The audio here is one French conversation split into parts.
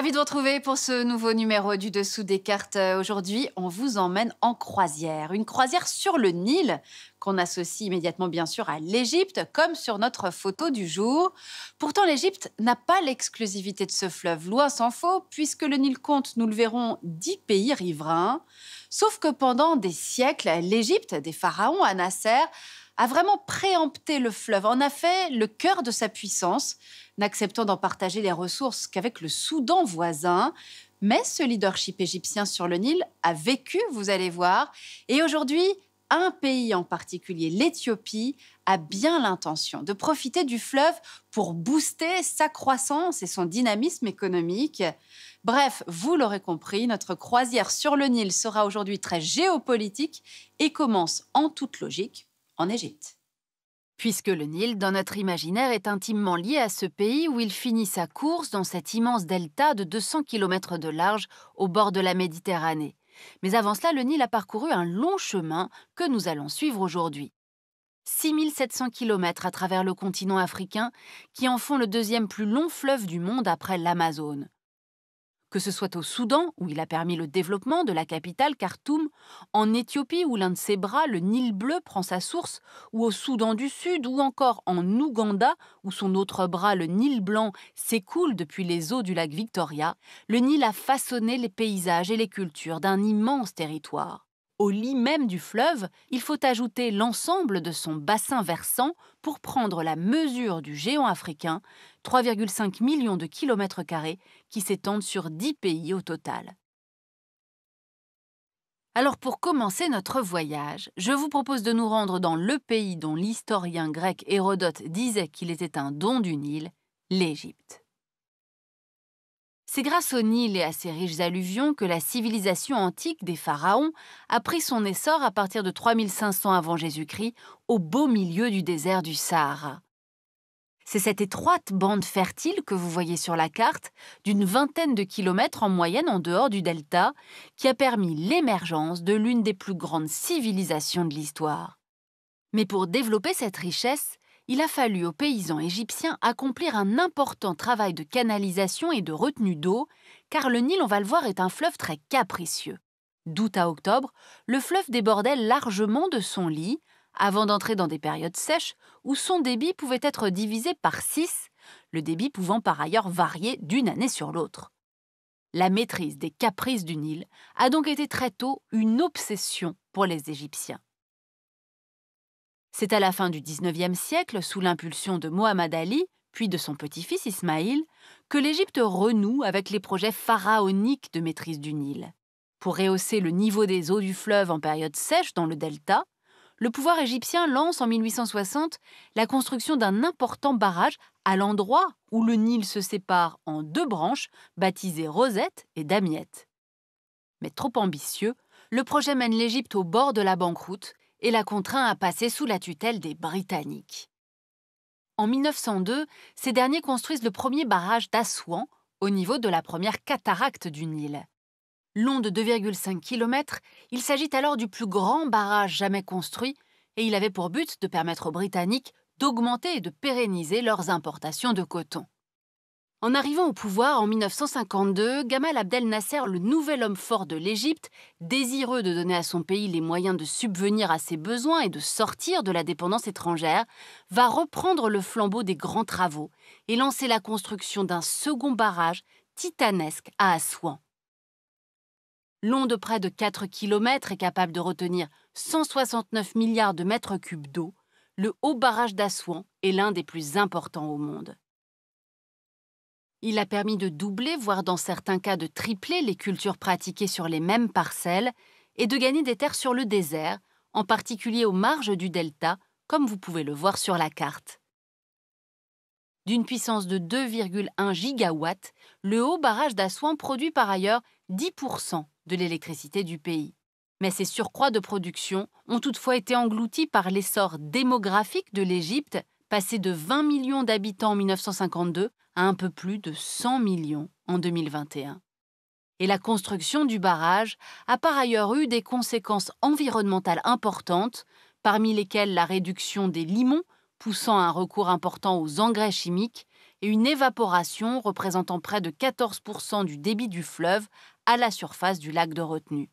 Ravi de vous retrouver pour ce nouveau numéro du Dessous des cartes. Aujourd'hui, on vous emmène en croisière. Une croisière sur le Nil, qu'on associe immédiatement bien sûr à l'Égypte, comme sur notre photo du jour. Pourtant, l'Égypte n'a pas l'exclusivité de ce fleuve, loin s'en faut, puisque le Nil compte, nous le verrons, dix pays riverains. Sauf que pendant des siècles, l'Égypte des pharaons à Nasser a vraiment préempté le fleuve, en a fait le cœur de sa puissance, n'acceptant d'en partager les ressources qu'avec le Soudan voisin. Mais ce leadership égyptien sur le Nil a vécu, vous allez voir, et aujourd'hui, un pays en particulier, l'Éthiopie, a bien l'intention de profiter du fleuve pour booster sa croissance et son dynamisme économique. Bref, vous l'aurez compris, notre croisière sur le Nil sera aujourd'hui très géopolitique et commence en toute logique Égypte. Puisque le Nil, dans notre imaginaire, est intimement lié à ce pays où il finit sa course dans cet immense delta de 200 km de large au bord de la Méditerranée. Mais avant cela, le Nil a parcouru un long chemin que nous allons suivre aujourd'hui. 6700 km à travers le continent africain, qui en font le deuxième plus long fleuve du monde après l'Amazone que ce soit au Soudan, où il a permis le développement de la capitale Khartoum, en Éthiopie, où l'un de ses bras, le Nil bleu, prend sa source, ou au Soudan du Sud, ou encore en Ouganda, où son autre bras, le Nil blanc, s'écoule depuis les eaux du lac Victoria, le Nil a façonné les paysages et les cultures d'un immense territoire au lit même du fleuve, il faut ajouter l'ensemble de son bassin versant pour prendre la mesure du géant africain, 3,5 millions de kilomètres carrés qui s'étendent sur 10 pays au total. Alors pour commencer notre voyage, je vous propose de nous rendre dans le pays dont l'historien grec Hérodote disait qu'il était un don du Nil, l'Égypte. C'est grâce au Nil et à ses riches alluvions que la civilisation antique des pharaons a pris son essor à partir de 3500 avant Jésus-Christ, au beau milieu du désert du Sahara. C'est cette étroite bande fertile que vous voyez sur la carte, d'une vingtaine de kilomètres en moyenne en dehors du delta, qui a permis l'émergence de l'une des plus grandes civilisations de l'histoire. Mais pour développer cette richesse, il a fallu aux paysans égyptiens accomplir un important travail de canalisation et de retenue d'eau, car le Nil, on va le voir, est un fleuve très capricieux. D'août à octobre, le fleuve débordait largement de son lit, avant d'entrer dans des périodes sèches où son débit pouvait être divisé par six, le débit pouvant par ailleurs varier d'une année sur l'autre. La maîtrise des caprices du Nil a donc été très tôt une obsession pour les Égyptiens. C'est à la fin du XIXe siècle, sous l'impulsion de Mohamed Ali, puis de son petit-fils Ismaïl, que l'Égypte renoue avec les projets pharaoniques de maîtrise du Nil. Pour rehausser le niveau des eaux du fleuve en période sèche dans le delta, le pouvoir égyptien lance en 1860 la construction d'un important barrage à l'endroit où le Nil se sépare en deux branches, baptisées Rosette et Damiette. Mais trop ambitieux, le projet mène l'Égypte au bord de la banqueroute et la contraint à passer sous la tutelle des Britanniques. En 1902, ces derniers construisent le premier barrage d'Assouan au niveau de la première cataracte du Nil. Long de 2,5 km, il s'agit alors du plus grand barrage jamais construit et il avait pour but de permettre aux Britanniques d'augmenter et de pérenniser leurs importations de coton. En arrivant au pouvoir en 1952, Gamal Abdel Nasser, le nouvel homme fort de l'Égypte, désireux de donner à son pays les moyens de subvenir à ses besoins et de sortir de la dépendance étrangère, va reprendre le flambeau des grands travaux et lancer la construction d'un second barrage titanesque à Assouan. Long de près de 4 km et capable de retenir 169 milliards de mètres cubes d'eau, le haut barrage d'Assouan est l'un des plus importants au monde. Il a permis de doubler, voire dans certains cas de tripler les cultures pratiquées sur les mêmes parcelles et de gagner des terres sur le désert, en particulier aux marges du delta, comme vous pouvez le voir sur la carte. D'une puissance de 2,1 gigawatts, le haut barrage d'Assouan produit par ailleurs 10% de l'électricité du pays. Mais ces surcroîts de production ont toutefois été engloutis par l'essor démographique de l'Égypte, passé de 20 millions d'habitants en 1952 un peu plus de 100 millions en 2021. Et la construction du barrage a par ailleurs eu des conséquences environnementales importantes, parmi lesquelles la réduction des limons, poussant un recours important aux engrais chimiques, et une évaporation représentant près de 14% du débit du fleuve à la surface du lac de retenue.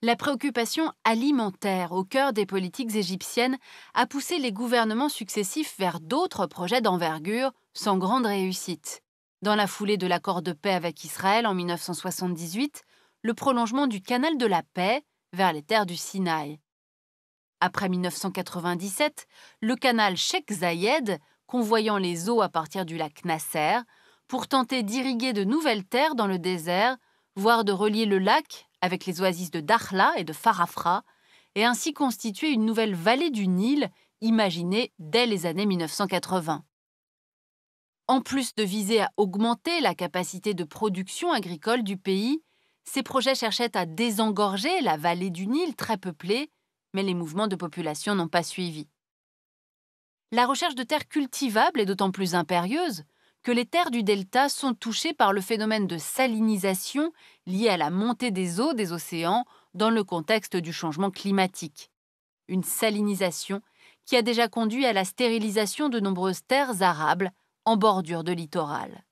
La préoccupation alimentaire au cœur des politiques égyptiennes a poussé les gouvernements successifs vers d'autres projets d'envergure sans grande réussite. Dans la foulée de l'accord de paix avec Israël en 1978, le prolongement du canal de la paix vers les terres du Sinaï. Après 1997, le canal Sheikh Zayed, convoyant les eaux à partir du lac Nasser, pour tenter d'irriguer de nouvelles terres dans le désert, voire de relier le lac avec les oasis de Dakhla et de Farafra, et ainsi constituer une nouvelle vallée du Nil imaginée dès les années 1980. En plus de viser à augmenter la capacité de production agricole du pays, ces projets cherchaient à désengorger la vallée du Nil très peuplée, mais les mouvements de population n'ont pas suivi. La recherche de terres cultivables est d'autant plus impérieuse que les terres du delta sont touchées par le phénomène de salinisation lié à la montée des eaux des océans dans le contexte du changement climatique. Une salinisation qui a déjà conduit à la stérilisation de nombreuses terres arables en bordure de littoral.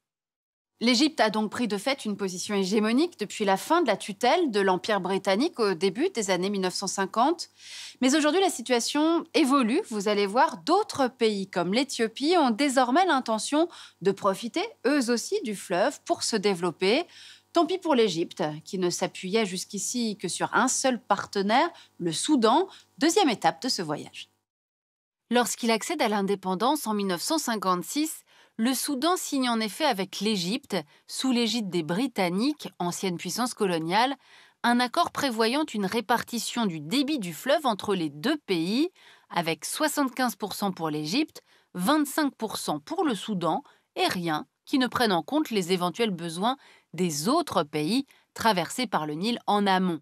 L'Égypte a donc pris de fait une position hégémonique depuis la fin de la tutelle de l'Empire britannique au début des années 1950. Mais aujourd'hui, la situation évolue. Vous allez voir, d'autres pays comme l'Éthiopie ont désormais l'intention de profiter, eux aussi, du fleuve pour se développer. Tant pis pour l'Égypte, qui ne s'appuyait jusqu'ici que sur un seul partenaire, le Soudan, deuxième étape de ce voyage. Lorsqu'il accède à l'indépendance en 1956, le Soudan signe en effet avec l'Égypte, sous l'égide des Britanniques, ancienne puissance coloniale, un accord prévoyant une répartition du débit du fleuve entre les deux pays, avec 75% pour l'Égypte, 25% pour le Soudan et rien qui ne prenne en compte les éventuels besoins des autres pays traversés par le Nil en amont.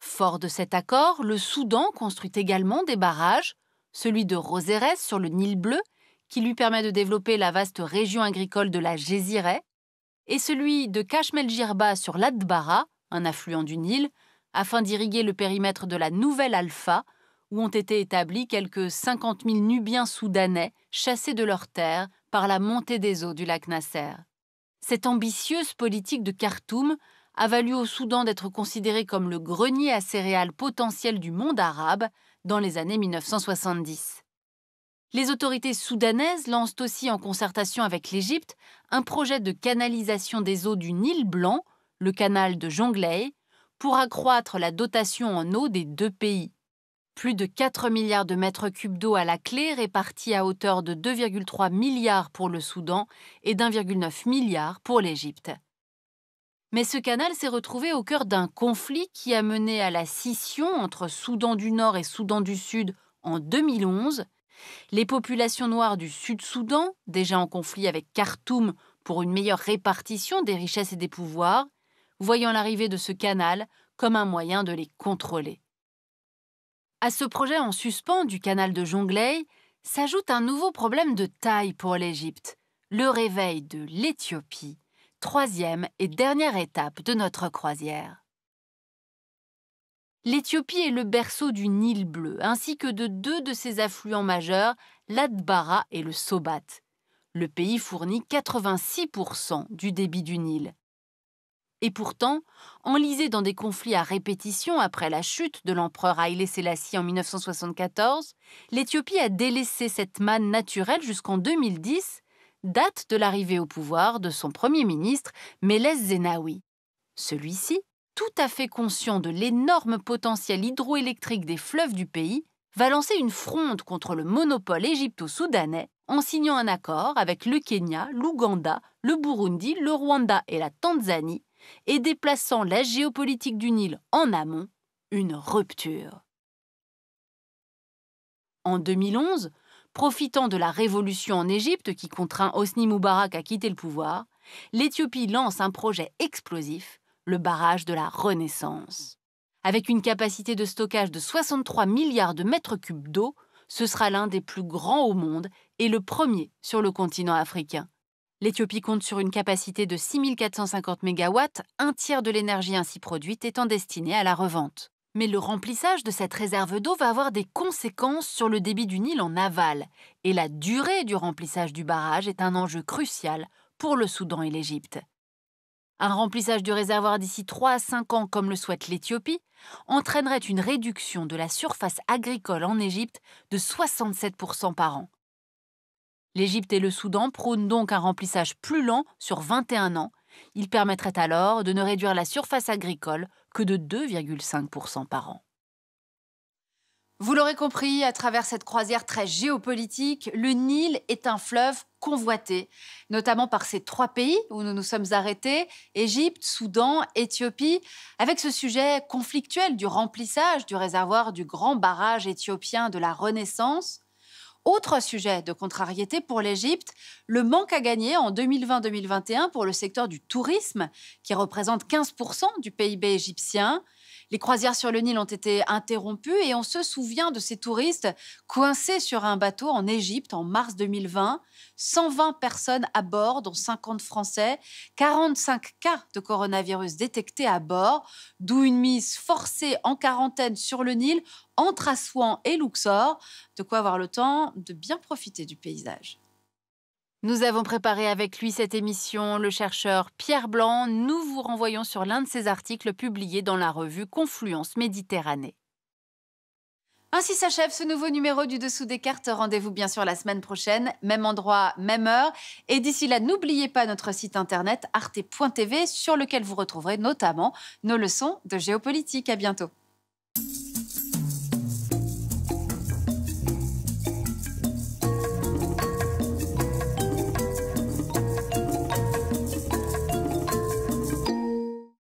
Fort de cet accord, le Soudan construit également des barrages, celui de Rosérès sur le Nil bleu qui lui permet de développer la vaste région agricole de la Gézireh, et celui de Kashmel-Jirba sur l'Adbara, un affluent du Nil, afin d'irriguer le périmètre de la Nouvelle Alpha, où ont été établis quelques 50 000 Nubiens soudanais chassés de leurs terres par la montée des eaux du lac Nasser. Cette ambitieuse politique de Khartoum a valu au Soudan d'être considéré comme le grenier à céréales potentiel du monde arabe dans les années 1970. Les autorités soudanaises lancent aussi en concertation avec l'Égypte un projet de canalisation des eaux du Nil Blanc, le canal de Jonglei, pour accroître la dotation en eau des deux pays. Plus de 4 milliards de mètres cubes d'eau à la clé répartis à hauteur de 2,3 milliards pour le Soudan et d'1,9 milliard pour l'Égypte. Mais ce canal s'est retrouvé au cœur d'un conflit qui a mené à la scission entre Soudan du Nord et Soudan du Sud en 2011 les populations noires du Sud-Soudan, déjà en conflit avec Khartoum pour une meilleure répartition des richesses et des pouvoirs, voyant l'arrivée de ce canal comme un moyen de les contrôler. À ce projet en suspens du canal de Jonglei s'ajoute un nouveau problème de taille pour l'Égypte, le réveil de l'Éthiopie, troisième et dernière étape de notre croisière l'Éthiopie est le berceau du Nil bleu, ainsi que de deux de ses affluents majeurs, l'Adbara et le Sobat. Le pays fournit 86% du débit du Nil. Et pourtant, enlisé dans des conflits à répétition après la chute de l'empereur Haïlé Sélassie en 1974, l'Éthiopie a délaissé cette manne naturelle jusqu'en 2010, date de l'arrivée au pouvoir de son premier ministre Meles Zenawi. Celui-ci tout à fait conscient de l'énorme potentiel hydroélectrique des fleuves du pays, va lancer une fronde contre le monopole égypto-soudanais en signant un accord avec le Kenya, l'Ouganda, le Burundi, le Rwanda et la Tanzanie, et déplaçant la géopolitique du Nil en amont, une rupture. En 2011, profitant de la révolution en Égypte qui contraint Hosni Moubarak à quitter le pouvoir, l'Éthiopie lance un projet explosif le barrage de la Renaissance. Avec une capacité de stockage de 63 milliards de mètres cubes d'eau, ce sera l'un des plus grands au monde et le premier sur le continent africain. L'Éthiopie compte sur une capacité de 6450 MW, un tiers de l'énergie ainsi produite étant destinée à la revente. Mais le remplissage de cette réserve d'eau va avoir des conséquences sur le débit du Nil en aval, et la durée du remplissage du barrage est un enjeu crucial pour le Soudan et l'Égypte. Un remplissage du réservoir d'ici 3 à 5 ans, comme le souhaite l'Éthiopie, entraînerait une réduction de la surface agricole en Égypte de 67% par an. L'Égypte et le Soudan prônent donc un remplissage plus lent sur 21 ans. Il permettrait alors de ne réduire la surface agricole que de 2,5% par an. Vous l'aurez compris, à travers cette croisière très géopolitique, le Nil est un fleuve convoité, notamment par ces trois pays où nous nous sommes arrêtés, Égypte, Soudan, Éthiopie, avec ce sujet conflictuel du remplissage du réservoir du grand barrage éthiopien de la Renaissance. Autre sujet de contrariété pour l'Égypte, le manque à gagner en 2020-2021 pour le secteur du tourisme, qui représente 15% du PIB égyptien les croisières sur le Nil ont été interrompues et on se souvient de ces touristes coincés sur un bateau en Égypte en mars 2020. 120 personnes à bord, dont 50 Français, 45 cas de coronavirus détectés à bord, d'où une mise forcée en quarantaine sur le Nil entre Assouan et Luxor. De quoi avoir le temps de bien profiter du paysage. Nous avons préparé avec lui cette émission, le chercheur Pierre Blanc. Nous vous renvoyons sur l'un de ses articles publiés dans la revue Confluence Méditerranée. Ainsi s'achève ce nouveau numéro du Dessous des cartes. Rendez-vous bien sûr la semaine prochaine, même endroit, même heure. Et d'ici là, n'oubliez pas notre site internet arte.tv sur lequel vous retrouverez notamment nos leçons de géopolitique. À bientôt.